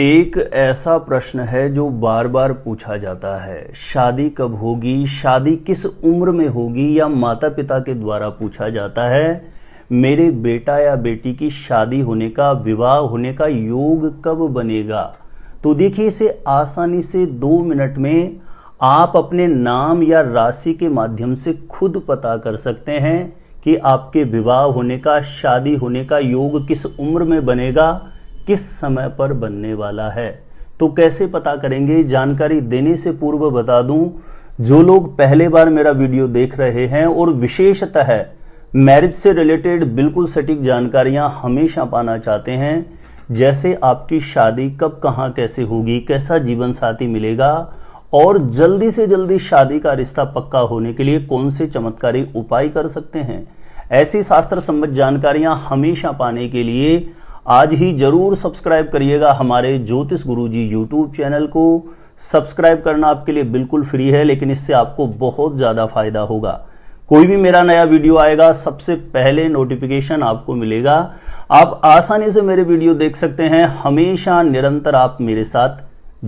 एक ऐसा प्रश्न है जो बार बार पूछा जाता है शादी कब होगी शादी किस उम्र में होगी या माता पिता के द्वारा पूछा जाता है मेरे बेटा या बेटी की शादी होने का विवाह होने का योग कब बनेगा तो देखिए इसे आसानी से दो मिनट में आप अपने नाम या राशि के माध्यम से खुद पता कर सकते हैं कि आपके विवाह होने का शादी होने का योग किस उम्र में बनेगा किस समय पर बनने वाला है तो कैसे पता करेंगे जानकारी देने से पूर्व बता दूं जो लोग पहले बार मेरा वीडियो देख रहे हैं और विशेषतः मैरिज से रिलेटेड बिल्कुल सटीक जानकारियां हमेशा पाना चाहते हैं जैसे आपकी शादी कब कहां कैसे होगी कैसा जीवन साथी मिलेगा और जल्दी से जल्दी शादी का रिश्ता पक्का होने के लिए कौन से चमत्कारी उपाय कर सकते हैं ऐसी शास्त्र संबंध जानकारियां हमेशा पाने के लिए आज ही जरूर सब्सक्राइब करिएगा हमारे ज्योतिष गुरु जी यूट्यूब चैनल को सब्सक्राइब करना आपके लिए बिल्कुल फ्री है लेकिन इससे आपको बहुत ज़्यादा फायदा होगा कोई भी मेरा नया वीडियो आएगा सबसे पहले नोटिफिकेशन आपको मिलेगा आप आसानी से मेरे वीडियो देख सकते हैं हमेशा निरंतर आप मेरे साथ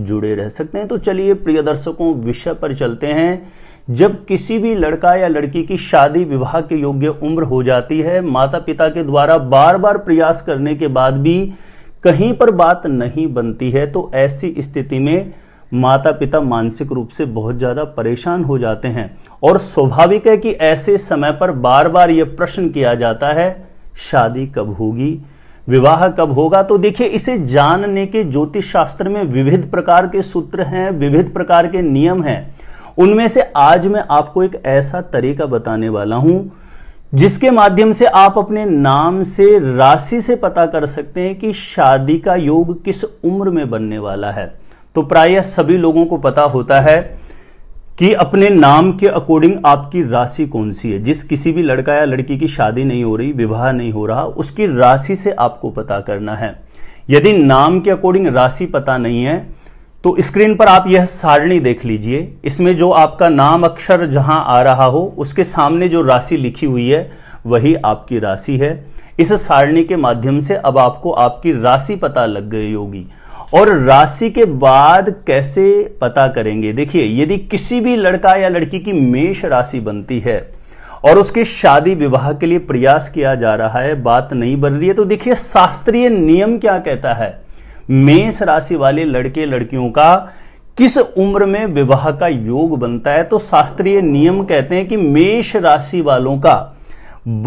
जुड़े रह सकते हैं तो चलिए प्रिय दर्शकों विषय पर चलते हैं जब किसी भी लड़का या लड़की की शादी विवाह के योग्य उम्र हो जाती है माता पिता के द्वारा बार बार प्रयास करने के बाद भी कहीं पर बात नहीं बनती है तो ऐसी स्थिति में माता पिता मानसिक रूप से बहुत ज़्यादा परेशान हो जाते हैं और स्वाभाविक है कि ऐसे समय पर बार बार यह प्रश्न किया जाता है शादी कब होगी विवाह कब होगा तो देखिए इसे जानने के ज्योतिष शास्त्र में विविध प्रकार के सूत्र हैं विविध प्रकार के नियम हैं उनमें से आज मैं आपको एक ऐसा तरीका बताने वाला हूं जिसके माध्यम से आप अपने नाम से राशि से पता कर सकते हैं कि शादी का योग किस उम्र में बनने वाला है तो प्रायः सभी लोगों को पता होता है कि अपने नाम के अकॉर्डिंग आपकी राशि कौन सी है जिस किसी भी लड़का या लड़की की शादी नहीं हो रही विवाह नहीं हो रहा उसकी राशि से आपको पता करना है यदि नाम के अकॉर्डिंग राशि पता नहीं है तो स्क्रीन पर आप यह सारणी देख लीजिए इसमें जो आपका नाम अक्षर जहां आ रहा हो उसके सामने जो राशि लिखी हुई है वही आपकी राशि है इस सारणी के माध्यम से अब आपको आपकी राशि पता लग गई होगी और राशि के बाद कैसे पता करेंगे देखिए यदि किसी भी लड़का या लड़की की मेष राशि बनती है और उसके शादी विवाह के लिए प्रयास किया जा रहा है बात नहीं बन रही है तो देखिए शास्त्रीय नियम क्या कहता है मेष राशि वाले लड़के लड़कियों का किस उम्र में विवाह का योग बनता है तो शास्त्रीय नियम कहते हैं कि मेष राशि वालों का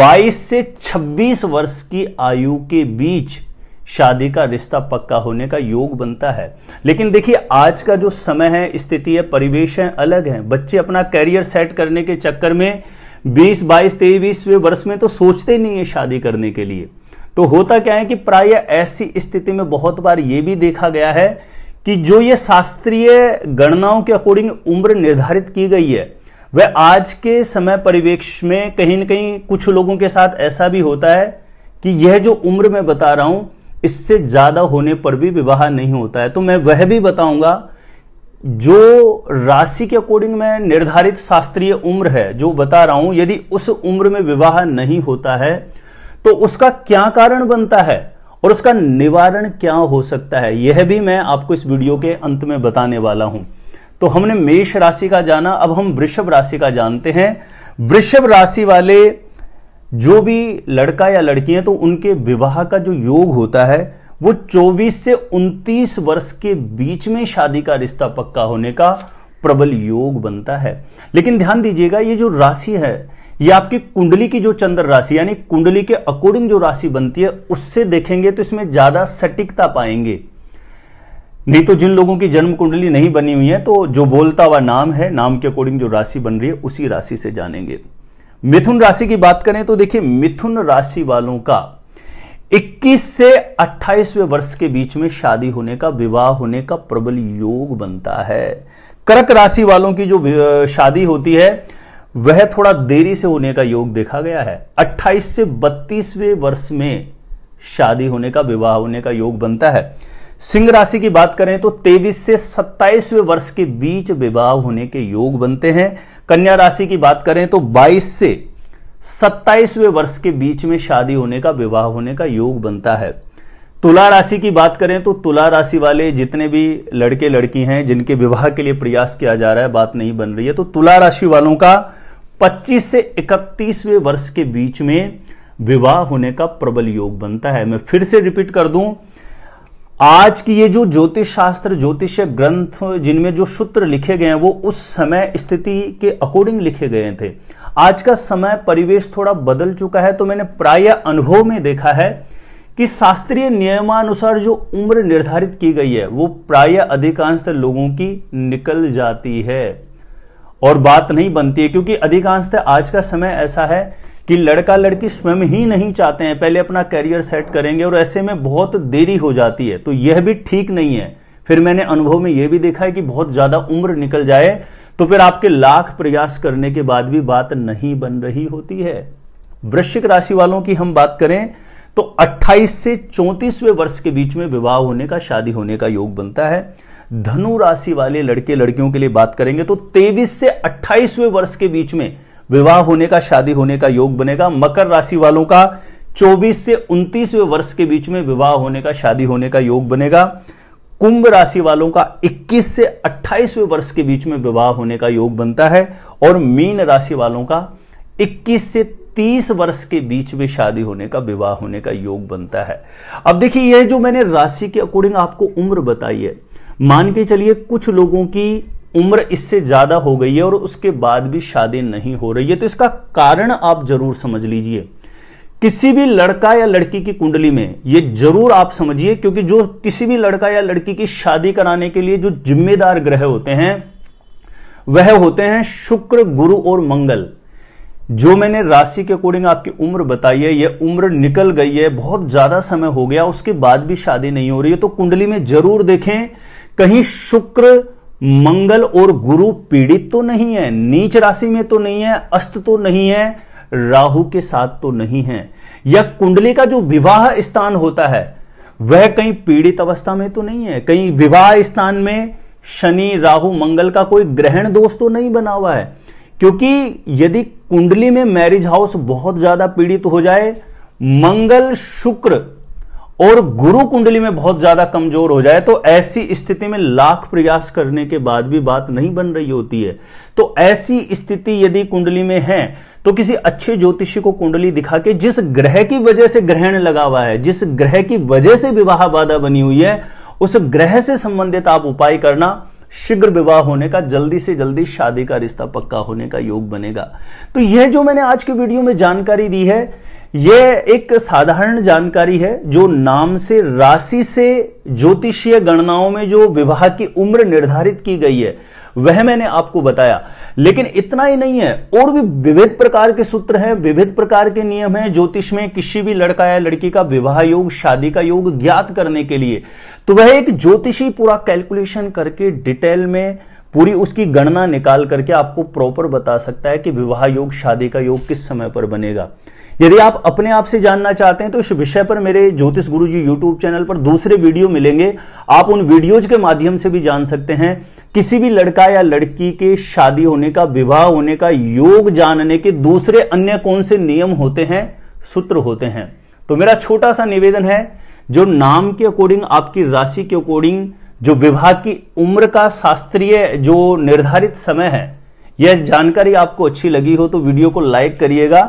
22 से 26 वर्ष की आयु के बीच शादी का रिश्ता पक्का होने का योग बनता है लेकिन देखिए आज का जो समय है स्थिति है परिवेश है अलग है बच्चे अपना कैरियर सेट करने के चक्कर में 20, 22, तेईस वर्ष में तो सोचते नहीं है शादी करने के लिए तो होता क्या है कि प्राय ऐसी स्थिति में बहुत बार ये भी देखा गया है कि जो ये शास्त्रीय गणनाओं के अकॉर्डिंग उम्र निर्धारित की गई है वह आज के समय परिवेक्ष में कहीं ना कहीं कुछ लोगों के साथ ऐसा भी होता है कि यह जो उम्र मैं बता रहा हूं इससे ज्यादा होने पर भी विवाह नहीं होता है तो मैं वह भी बताऊंगा जो राशि के अकॉर्डिंग में निर्धारित शास्त्रीय उम्र है जो बता रहा हूं यदि उस उम्र में विवाह नहीं होता है तो उसका क्या कारण बनता है और उसका निवारण क्या हो सकता है यह भी मैं आपको इस वीडियो के अंत में बताने वाला हूं तो हमने मेष राशि का जाना अब हम वृषभ राशि का जानते हैं वृषभ राशि वाले जो भी लड़का या लड़की है तो उनके विवाह का जो योग होता है वो 24 से 29 वर्ष के बीच में शादी का रिश्ता पक्का होने का प्रबल योग बनता है लेकिन ध्यान दीजिएगा ये जो राशि है ये आपकी कुंडली की जो चंद्र राशि यानी कुंडली के अकॉर्डिंग जो राशि बनती है उससे देखेंगे तो इसमें ज्यादा सटीकता पाएंगे नहीं तो जिन लोगों की जन्म कुंडली नहीं बनी हुई है तो जो बोलता हुआ नाम है नाम के अकॉर्डिंग जो राशि बन रही है उसी राशि से जानेंगे मिथुन राशि की बात करें तो देखिए मिथुन राशि वालों का 21 से 28वें वर्ष के बीच में शादी होने का विवाह होने का प्रबल योग बनता है कर्क राशि वालों की जो शादी होती है वह थोड़ा देरी से होने का योग देखा गया है 28 से 32वें वर्ष में शादी होने का विवाह होने का योग बनता है सिंह राशि की बात करें तो 23 से 27वें वर्ष के बीच विवाह होने के योग बनते हैं कन्या राशि की बात करें तो 22 से 27वें वर्ष के बीच में शादी होने का विवाह होने का योग बनता है तुला राशि की बात करें तो तुला राशि वाले जितने भी लड़के लड़की हैं जिनके विवाह के लिए प्रयास किया जा रहा है बात नहीं बन रही है तो तुला राशि वालों का 25 से 31वें वर्ष के बीच में विवाह होने का प्रबल योग बनता है मैं फिर से रिपीट कर दूं आज की ये जो ज्योतिष शास्त्र ज्योतिष ग्रंथ जिनमें जो सूत्र लिखे गए हैं वो उस समय स्थिति के अकॉर्डिंग लिखे गए थे आज का समय परिवेश थोड़ा बदल चुका है तो मैंने प्राय अनुभव में देखा है कि शास्त्रीय नियमानुसार जो उम्र निर्धारित की गई है वो प्राय अधिकांश लोगों की निकल जाती है और बात नहीं बनती है क्योंकि अधिकांशतः आज का समय ऐसा है कि लड़का लड़की स्वयं ही नहीं चाहते हैं पहले अपना करियर सेट करेंगे और ऐसे में बहुत देरी हो जाती है तो यह भी ठीक नहीं है फिर मैंने अनुभव में यह भी देखा है कि बहुत ज्यादा उम्र निकल जाए तो फिर आपके लाख प्रयास करने के बाद भी बात नहीं बन रही होती है वृश्चिक राशि वालों की हम बात करें तो 28 से 34वें वर्ष के बीच में विवाह होने का शादी होने का योग बनता है धनु राशि वाले लड़के लड़कियों के लिए बात करेंगे तो 23 से 28वें वर्ष के बीच में विवाह होने का शादी होने का योग बनेगा मकर राशि वालों का 24 से 29वें वर्ष के बीच में विवाह होने का शादी होने का योग बनेगा कुंभ राशि वालों का 21 से 28वें वर्ष के बीच में विवाह होने का योग बनता है और मीन राशि वालों का 21 से 30 वर्ष के बीच में शादी होने का विवाह होने का योग बनता है अब देखिए यह जो मैंने राशि के अकॉर्डिंग आपको उम्र बताई है मान के चलिए कुछ लोगों की उम्र इससे ज्यादा हो गई है और उसके बाद भी शादी नहीं हो रही है तो इसका कारण आप जरूर समझ लीजिए किसी भी लड़का या लड़की की कुंडली में यह जरूर आप समझिए क्योंकि जो किसी भी लड़का या लड़की की शादी कराने के लिए जो जिम्मेदार ग्रह होते हैं वह होते हैं शुक्र गुरु और मंगल जो मैंने राशि के अकॉर्डिंग आपकी उम्र बताई है यह उम्र निकल गई है बहुत ज्यादा समय हो गया उसके बाद भी शादी नहीं हो रही है तो कुंडली में जरूर देखें कहीं शुक्र मंगल और गुरु पीड़ित तो नहीं है नीच राशि में तो नहीं है अस्त तो नहीं है राहु के साथ तो नहीं है या कुंडली का जो विवाह स्थान होता है वह कहीं पीड़ित अवस्था में तो नहीं है कहीं विवाह स्थान में शनि राहु मंगल का कोई ग्रहण दोष तो नहीं बना हुआ है क्योंकि यदि कुंडली में मैरिज हाउस बहुत ज्यादा पीड़ित हो जाए मंगल शुक्र और गुरु कुंडली में बहुत ज्यादा कमजोर हो जाए तो ऐसी स्थिति में लाख प्रयास करने के बाद भी बात नहीं बन रही होती है तो ऐसी स्थिति यदि कुंडली में है तो किसी अच्छे ज्योतिषी को कुंडली दिखा के जिस ग्रह की वजह से ग्रहण लगा हुआ है जिस ग्रह की वजह से विवाह बाधा बनी हुई है उस ग्रह से संबंधित आप उपाय करना शीघ्र विवाह होने का जल्दी से जल्दी शादी का रिश्ता पक्का होने का योग बनेगा तो यह जो मैंने आज के वीडियो में जानकारी दी है यह एक साधारण जानकारी है जो नाम से राशि से ज्योतिषीय गणनाओं में जो विवाह की उम्र निर्धारित की गई है वह मैंने आपको बताया लेकिन इतना ही नहीं है और भी विविध प्रकार के सूत्र हैं विविध प्रकार के नियम हैं ज्योतिष में किसी भी लड़का या लड़की का विवाह योग शादी का योग ज्ञात करने के लिए तो वह एक ज्योतिषी पूरा कैलकुलेशन करके डिटेल में पूरी उसकी गणना निकाल करके आपको प्रॉपर बता सकता है कि विवाह योग शादी का योग किस समय पर बनेगा यदि आप अपने आप से जानना चाहते हैं तो इस विषय पर मेरे ज्योतिष गुरु जी यूट्यूब चैनल पर दूसरे वीडियो मिलेंगे आप उन वीडियोज के माध्यम से भी जान सकते हैं किसी भी लड़का या लड़की के शादी होने का विवाह होने का योग जानने के दूसरे अन्य कौन से नियम होते हैं सूत्र होते हैं तो मेरा छोटा सा निवेदन है जो नाम के अकॉर्डिंग आपकी राशि के अकॉर्डिंग जो विवाह की उम्र का शास्त्रीय जो निर्धारित समय है यह जानकारी आपको अच्छी लगी हो तो वीडियो को लाइक करिएगा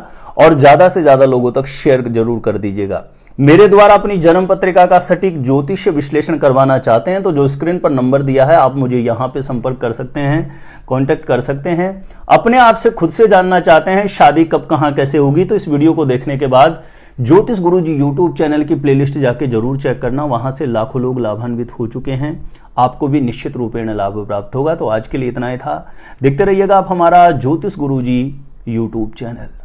और ज्यादा से ज्यादा लोगों तक शेयर जरूर कर दीजिएगा मेरे द्वारा अपनी जन्म पत्रिका का सटीक ज्योतिष विश्लेषण करवाना चाहते हैं तो जो स्क्रीन पर नंबर दिया है आप मुझे यहां पे संपर्क कर सकते हैं कांटेक्ट कर सकते हैं अपने आप से खुद से जानना चाहते हैं शादी कब कहां कैसे होगी तो इस वीडियो को देखने के बाद ज्योतिष गुरु जी यूट्यूब चैनल की प्लेलिस्ट जाके जरूर चेक करना वहां से लाखों लोग लाभान्वित हो चुके हैं आपको भी निश्चित रूपेण लाभ प्राप्त होगा तो आज के लिए इतना ही था देखते रहिएगा आप हमारा ज्योतिष गुरु जी यूट्यूब चैनल